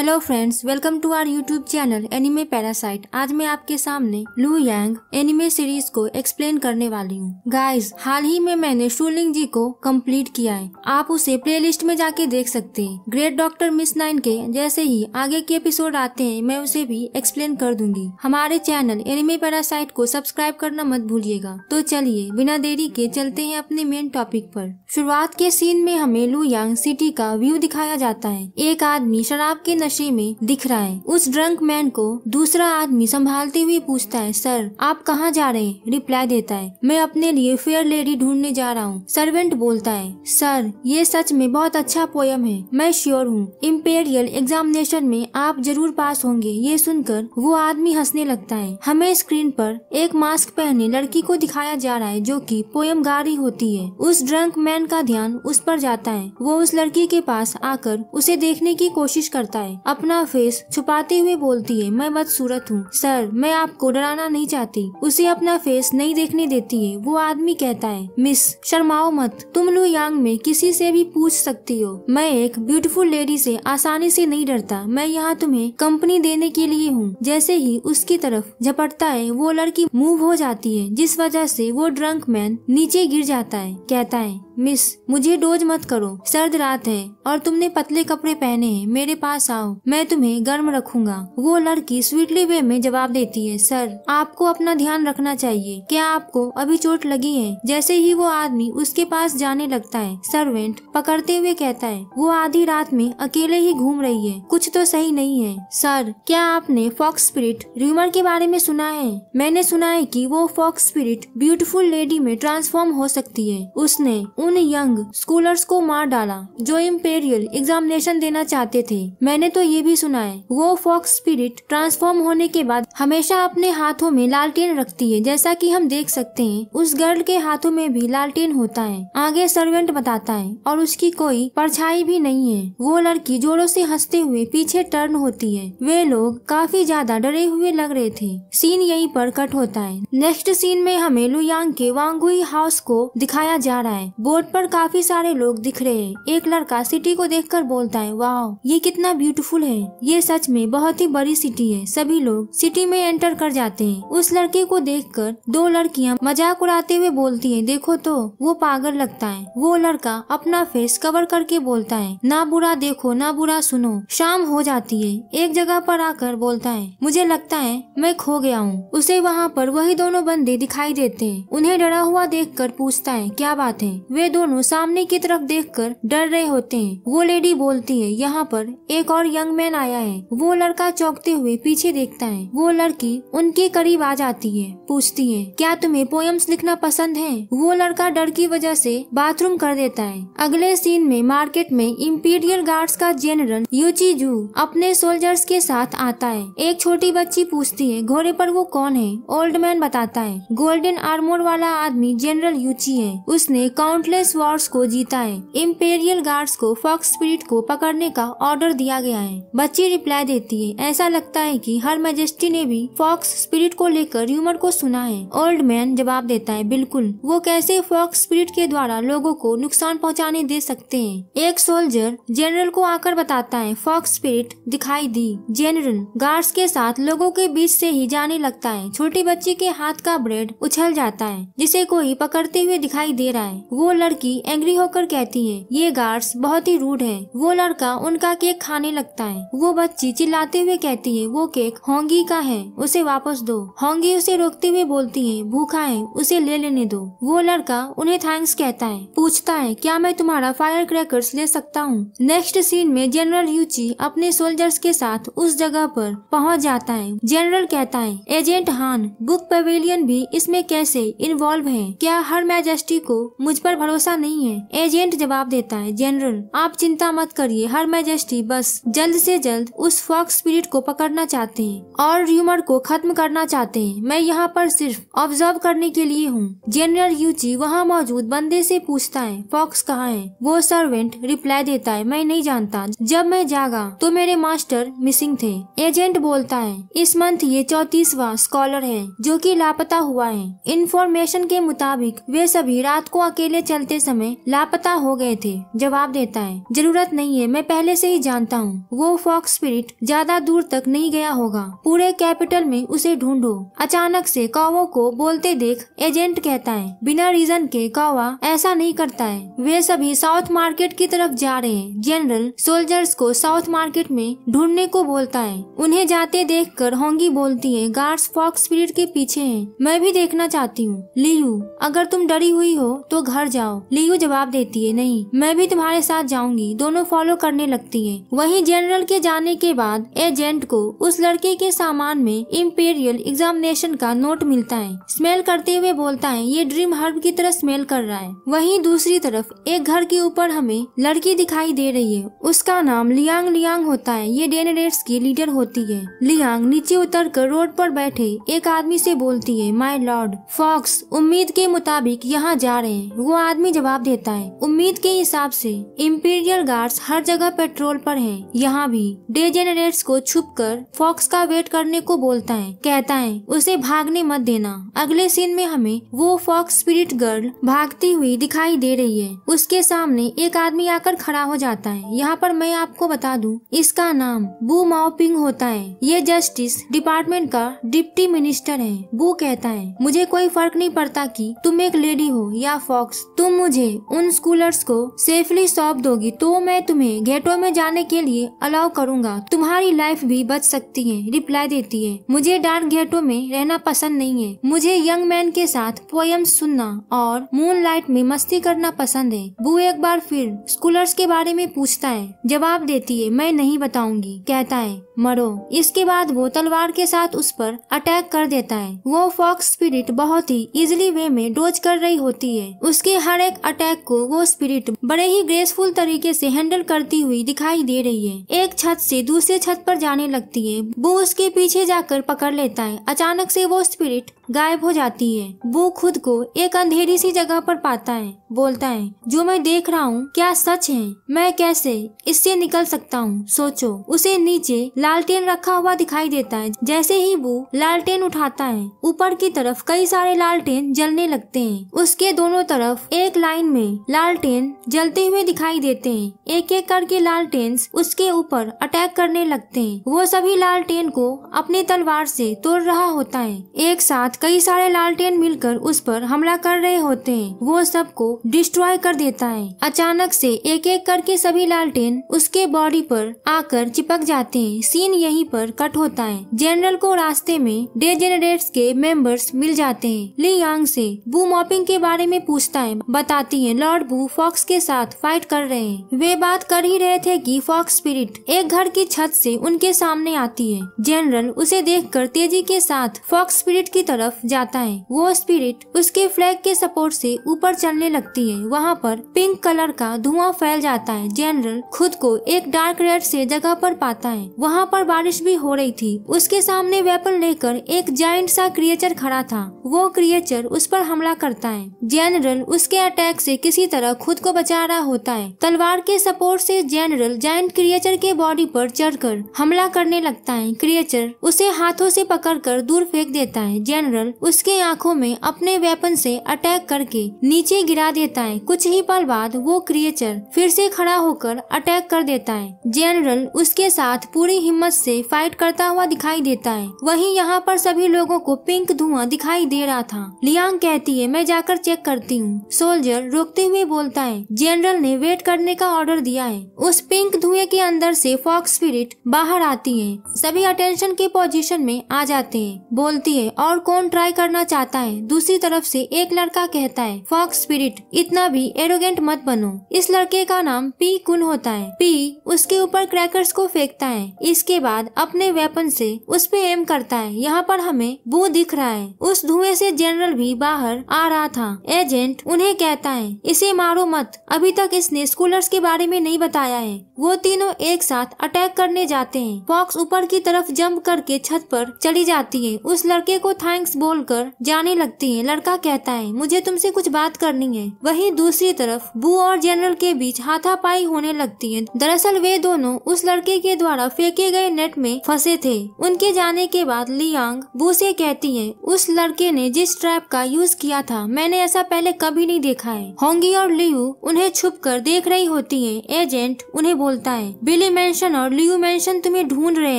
Hello friends welcome to our YouTube channel anime parasite आज मैं आपके सामने लू यांग एनिमे सीरीज को एक्सप्लेन करने वाली हूँ गाइस हाल ही में मैंने शूलिंग जी को कंप्लीट किया है आप उसे प्लेलिस्ट में जाके देख सकते हैं ग्रेट डॉक्टर मिस नाइन के जैसे ही आगे के एपिसोड आते हैं मैं उसे भी एक्सप्लेन कर दूंगी हमारे चैनल एनिमे पैरासाइट को सब्सक्राइब करना मत भूलिएगा तो चलिए बिना देरी के चलते है अपने मेन टॉपिक आरोप शुरुआत के सीन में हमें लू यांग सिटी का व्यू दिखाया जाता है एक आदमी शराब के नशे में दिख रहा है उस ड्रंक मैन को दूसरा आदमी संभालते हुए पूछता है सर आप कहाँ जा रहे हैं रिप्लाई देता है मैं अपने लिए फेयर लेडी ढूंढने जा रहा हूँ सर्वेंट बोलता है सर ये सच में बहुत अच्छा पोयम है मैं श्योर हूँ इम्पेरियल एग्जामिनेशन में आप जरूर पास होंगे ये सुनकर वो आदमी हंसने लगता है हमें स्क्रीन पर एक मास्क पहने लड़की को दिखाया जा रहा है जो कि पोयम गा रही होती है उस ड्रंक मैन का ध्यान उस पर जाता है वो उस लड़की के पास आकर उसे देखने की कोशिश करता है अपना फेस छुपाते हुए बोलती है मैं बदसूरत हूँ सर मैं आपको डराना नहीं चाहती उसे अपना फेस नहीं देखने देती है वो आदमी कहता है मिस शर्माओ मत तुम लू यांग में किसी से भी पूछ सकती हो मैं एक ब्यूटीफुल लेडी से आसानी से नहीं डरता मैं यहाँ तुम्हें कंपनी देने के लिए हूँ जैसे ही उसकी तरफ झपटता है वो लड़की मूव हो जाती है जिस वजह से वो ड्रंक मैन नीचे गिर जाता है कहता है मिस मुझे डोज मत करो सर्द रात है और तुमने पतले कपड़े पहने हैं मेरे पास आओ मैं तुम्हें गर्म रखूंगा वो लड़की स्वीटली वे में जवाब देती है सर आपको अपना ध्यान रखना चाहिए क्या आपको अभी चोट लगी है जैसे ही वो आदमी उसके पास जाने लगता है सर्वेंट पकड़ते हुए कहता है वो आधी रात में अकेले ही घूम रही है कुछ तो सही नहीं है सर क्या आपने फॉक्स स्पिरिट र्यूमर के बारे में सुना है मैंने सुना है कि वो फॉक्स स्पिरिट ब्यूटीफुल लेडी में ट्रांसफॉर्म हो सकती है उसने उन उन यंग स्कूलर्स को मार डाला जो इम्पेरियल एग्जामिनेशन देना चाहते थे मैंने तो ये भी सुना है वो फॉक्स स्पिरिट ट्रांसफॉर्म होने के बाद हमेशा अपने हाथों में लालटेन रखती है जैसा कि हम देख सकते हैं उस गर्ल के हाथों में भी लालटेन होता है आगे सर्वेंट बताता है और उसकी कोई परछाई भी नहीं है वो लड़की जोरों से हंसते हुए पीछे टर्न होती है वे लोग काफी ज्यादा डरे हुए लग रहे थे सीन यही पर कट होता है नेक्स्ट सीन में हमें लुयांग के वांगुई हाउस को दिखाया जा रहा है बोर्ड रोड पर काफी सारे लोग दिख रहे हैं एक लड़का सिटी को देखकर बोलता है वाह ये कितना ब्यूटीफुल है ये सच में बहुत ही बड़ी सिटी है सभी लोग सिटी में एंटर कर जाते हैं उस लड़के को देखकर दो लड़कियां मजाक उड़ाते हुए बोलती हैं देखो तो वो पागल लगता है वो लड़का अपना फेस कवर करके बोलता है ना बुरा देखो ना बुरा सुनो शाम हो जाती है एक जगह पर आकर बोलता है मुझे लगता है मैं खो गया हूँ उसे वहाँ पर वही दोनों बंदे दिखाई देते हैं उन्हें डरा हुआ देखकर पूछता है क्या बात है वे वे दोनों सामने की तरफ देखकर डर रहे होते हैं वो लेडी बोलती है यहाँ पर एक और यंग मैन आया है वो लड़का चौंकते हुए पीछे देखता है वो लड़की उनके करीब आ जाती है पूछती है क्या तुम्हें पोएम्स लिखना पसंद है वो लड़का डर की वजह से बाथरूम कर देता है अगले सीन में मार्केट में इम्पीरियल गार्ड्स का जनरल यूची जू अपने सोल्जर्स के साथ आता है एक छोटी बच्ची पूछती है घोड़े पर वो कौन है ओल्ड मैन बताता है गोल्डन आर्मोर वाला आदमी जनरल यूची है उसने काउंट वुडलेस वॉर्स को जीता है इम्पेरियल गार्ड्स को फॉक्स स्पिरिट को पकड़ने का ऑर्डर दिया गया है बच्ची रिप्लाई देती है ऐसा लगता है कि हर मजेस्टी ने भी फॉक्स स्पिरिट को लेकर ह्यूमर को सुना है ओल्ड मैन जवाब देता है बिल्कुल वो कैसे फॉक्स स्पिरिट के द्वारा लोगो को नुकसान पहुँचाने दे सकते है एक सोल्जर जनरल को आकर बताता है फॉक्स स्पिरिट दिखाई दी जनरल गार्ड्स के साथ लोगों के बीच ऐसी ही जाने लगता है छोटी बच्ची के हाथ का ब्रेड उछल जाता है जिसे कोई पकड़ते हुए दिखाई दे रहा है वो लड़की एंग्री होकर कहती है ये गार्ड्स बहुत ही रूड है वो लड़का उनका केक खाने लगता है वो बच्ची चिल्लाते हुए कहती है वो केक होंगी का है उसे वापस दो होंगी उसे रोकते हुए बोलती है भूखा है उसे ले लेने दो वो लड़का उन्हें थैंक्स कहता है पूछता है क्या मैं तुम्हारा फायर क्रैकर्स ले सकता हूँ नेक्स्ट सीन में जनरल यूची अपने सोल्जर्स के साथ उस जगह पर पहुँच जाता है जनरल कहता है एजेंट हान बुक पवेलियन भी इसमें कैसे इन्वॉल्व है क्या हर मैजेस्टी को मुझ पर भरोसा नहीं है एजेंट जवाब देता है जनरल आप चिंता मत करिए हर मैजेस्टी बस जल्द से जल्द उस फॉक्स स्पिरिट को पकड़ना चाहते हैं और र्यूमर को खत्म करना चाहते हैं मैं यहाँ पर सिर्फ ऑब्जर्व करने के लिए हूँ जनरल यूची वहाँ मौजूद बंदे से पूछता है फॉक्स कहाँ है वो सर्वेंट रिप्लाई देता है मैं नहीं जानता जब मैं जागा तो मेरे मास्टर मिसिंग थे एजेंट बोलता है इस मंथ ये चौतीसवा स्कॉलर है जो की लापता हुआ है इन्फॉर्मेशन के मुताबिक वे सभी रात को अकेले चल करते समय लापता हो गए थे जवाब देता है जरूरत नहीं है मैं पहले से ही जानता हूँ वो फॉक्स स्पिरिट ज्यादा दूर तक नहीं गया होगा पूरे कैपिटल में उसे ढूंढो अचानक से कावो को बोलते देख एजेंट कहता है बिना रीजन के कावा ऐसा नहीं करता है वे सभी साउथ मार्केट की तरफ जा रहे हैं जनरल सोल्जर्स को साउथ मार्केट में ढूंढने को बोलता है उन्हें जाते देख कर होंगी बोलती है गार्ड्स फॉक्स स्पिरिट के पीछे है मैं भी देखना चाहती हूँ लियू अगर तुम डरी हुई हो तो घर जाओ जाओ लियू जवाब देती है नहीं मैं भी तुम्हारे साथ जाऊंगी दोनों फॉलो करने लगती है वहीं जनरल के जाने के बाद एजेंट को उस लड़के के सामान में इम्पेरियल एग्जामिनेशन का नोट मिलता है स्मेल करते हुए बोलता है ये ड्रीम हर्ब की तरह स्मेल कर रहा है वही दूसरी तरफ एक घर के ऊपर हमें लड़की दिखाई दे रही है उसका नाम लियांग लियांग होता है ये डेनेडेट्स की लीडर होती है लियांग नीचे उतर कर रोड पर बैठे एक आदमी से बोलती है माय लॉर्ड फॉक्स उम्मीद के मुताबिक यहाँ जा रहे हैं वो आदमी आदमी जवाब देता है उम्मीद के हिसाब से इम्पीरियल गार्ड्स हर जगह पेट्रोल पर हैं। यहाँ भी डेजेनरेट्स को छुप कर फॉक्स का वेट करने को बोलता है कहता है उसे भागने मत देना अगले सीन में हमें वो फॉक्स स्पिरिट गर्ल भागती हुई दिखाई दे रही है उसके सामने एक आदमी आकर खड़ा हो जाता है यहाँ पर मैं आपको बता दूँ इसका नाम बू माओपिंग होता है ये जस्टिस डिपार्टमेंट का डिप्टी मिनिस्टर है बू कहता है मुझे कोई फर्क नहीं पड़ता कि तुम एक लेडी हो या फॉक्स तुम तुम मुझे उन स्कूलर्स को सेफली सौंप दोगी तो मैं तुम्हें गेटो में जाने के लिए अलाउ करूंगा तुम्हारी लाइफ भी बच सकती है रिप्लाई देती है मुझे डार्क गेटो में रहना पसंद नहीं है मुझे यंग मैन के साथ पोएम सुनना और लाइट में मस्ती करना पसंद है बू एक बार फिर स्कूलर्स के बारे में पूछता है जवाब देती है मैं नहीं बताऊंगी कहता है मरो इसके बाद वो तलवार के साथ उस पर अटैक कर देता है वो फॉक्स स्पिरिट बहुत ही इजिली वे में डोज कर रही होती है उसके हर हर एक अटैक को वो स्पिरिट बड़े ही ग्रेसफुल तरीके से हैंडल करती हुई दिखाई दे रही है एक छत से दूसरे छत पर जाने लगती है वो उसके पीछे जाकर पकड़ लेता है अचानक से वो स्पिरिट गायब हो जाती है वो खुद को एक अंधेरी सी जगह पर पाता है बोलता है जो मैं देख रहा हूँ क्या सच है मैं कैसे इससे निकल सकता हूँ सोचो उसे नीचे लालटेन रखा हुआ दिखाई देता है जैसे ही वो लालटेन उठाता है ऊपर की तरफ कई सारे लालटेन जलने लगते हैं उसके दोनों तरफ एक लाइन में लालटेन जलते हुए दिखाई देते हैं एक एक करके लालटेन उसके ऊपर अटैक करने लगते हैं वो सभी लालटेन को अपनी तलवार से तोड़ रहा होता है एक साथ कई सारे लालटेन मिलकर उस पर हमला कर रहे होते हैं वो सबको डिस्ट्रॉय कर देता है अचानक से एक एक करके सभी लालटेन उसके बॉडी पर आकर चिपक जाते हैं सीन यहीं पर कट होता है जनरल को रास्ते में डे जेनरेट के मेंबर्स मिल जाते हैं ली यांग से बू मॉपिंग के बारे में पूछता है बताती है लॉर्ड बू फॉक्स के साथ फाइट कर रहे हैं वे बात कर ही रहे थे की फॉक्स स्पिरिट एक घर की छत ऐसी उनके सामने आती है जनरल उसे देख तेजी के साथ फॉक्स स्पिरिट की तरफ तरफ जाता है वो स्पिरिट उसके फ्लैग के सपोर्ट से ऊपर चलने लगती है वहाँ पर पिंक कलर का धुआं फैल जाता है जनरल खुद को एक डार्क रेड से जगह पर पाता है वहाँ पर बारिश भी हो रही थी उसके सामने वेपन लेकर एक जाइंट सा क्रिएचर खड़ा था वो क्रिएचर उस पर हमला करता है जनरल उसके अटैक से किसी तरह खुद को बचा रहा होता है तलवार के सपोर्ट से जनरल जाइंट क्रिएचर के बॉडी पर चढ़कर हमला करने लगता है क्रिएचर उसे हाथों से पकड़कर दूर फेंक देता है जनरल जनरल उसके आंखों में अपने वेपन से अटैक करके नीचे गिरा देता है कुछ ही पल बाद वो क्रिएचर फिर से खड़ा होकर अटैक कर देता है जनरल उसके साथ पूरी हिम्मत से फाइट करता हुआ दिखाई देता है वहीं यहाँ पर सभी लोगों को पिंक धुआं दिखाई दे रहा था लियांग कहती है मैं जाकर चेक करती हूँ सोल्जर रोकते हुए बोलता है जनरल ने वेट करने का ऑर्डर दिया है उस पिंक धुएं के अंदर से फॉक्स स्पिरिट बाहर आती है सभी अटेंशन के पोजीशन में आ जाते हैं बोलती है और कौन फोन ट्राई करना चाहता है दूसरी तरफ से एक लड़का कहता है फॉक्स स्पिरिट इतना भी एरोगेंट मत बनो इस लड़के का नाम पी कुन होता है पी उसके ऊपर क्रैकर्स को फेंकता है इसके बाद अपने वेपन से उस पे एम करता है यहाँ पर हमें बू दिख रहा है उस धुएं से जनरल भी बाहर आ रहा था एजेंट उन्हें कहता है इसे मारो मत अभी तक इसने स्कूलर्स के बारे में नहीं बताया है वो तीनों एक साथ अटैक करने जाते हैं फॉक्स ऊपर की तरफ जंप करके छत पर चली जाती है उस लड़के को थैंक्स थैंक्स बोलकर जाने लगती है लड़का कहता है मुझे तुमसे कुछ बात करनी है वहीं दूसरी तरफ बू और जनरल के बीच हाथापाई होने लगती है दरअसल वे दोनों उस लड़के के द्वारा फेंके गए नेट में फंसे थे उनके जाने के बाद लियांग बू से कहती है उस लड़के ने जिस ट्रैप का यूज किया था मैंने ऐसा पहले कभी नहीं देखा है होंगी और लियू उन्हें छुप कर देख रही होती है एजेंट उन्हें बोलता है बिली मैंशन और लियू मैंशन तुम्हें ढूंढ रहे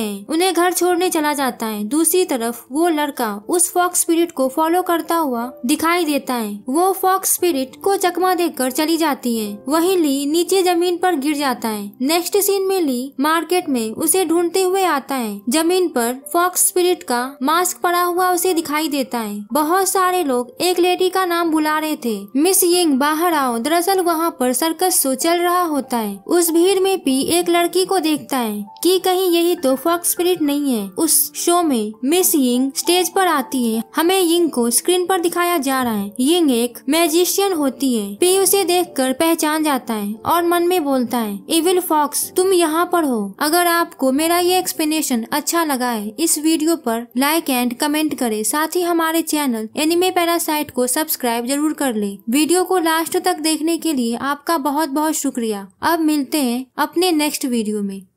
हैं उन्हें घर छोड़ने चला जाता है दूसरी तरफ वो लड़का उस फॉक्स स्पिरिट को फॉलो करता हुआ दिखाई देता है वो फॉक्स स्पिरिट को चकमा देकर चली जाती है वही ली नीचे जमीन पर गिर जाता है नेक्स्ट सीन में ली मार्केट में उसे ढूंढते हुए आता है जमीन पर फॉक्स स्पिरिट का मास्क पड़ा हुआ उसे दिखाई देता है बहुत सारे लोग एक लेडी का नाम बुला रहे थे मिस यिंग बाहर आओ दरअसल वहाँ पर सर्कस शो चल रहा होता है उस भीड़ में पी एक लड़की को देखता है कि कहीं यही तो फॉक्स स्पिरिट नहीं है उस शो में मिस यिंग स्टेज पर आती है लिए हमें यिंग को स्क्रीन पर दिखाया जा रहा है यिंग एक मैजिशियन होती है पी उसे देखकर पहचान जाता है और मन में बोलता है इविल फॉक्स तुम यहाँ पर हो अगर आपको मेरा ये एक्सप्लेनेशन अच्छा लगा है इस वीडियो पर लाइक एंड कमेंट करें साथ ही हमारे चैनल एनिमे पैरासाइट को सब्सक्राइब जरूर कर ले वीडियो को लास्ट तक देखने के लिए आपका बहुत बहुत शुक्रिया अब मिलते हैं अपने नेक्स्ट वीडियो में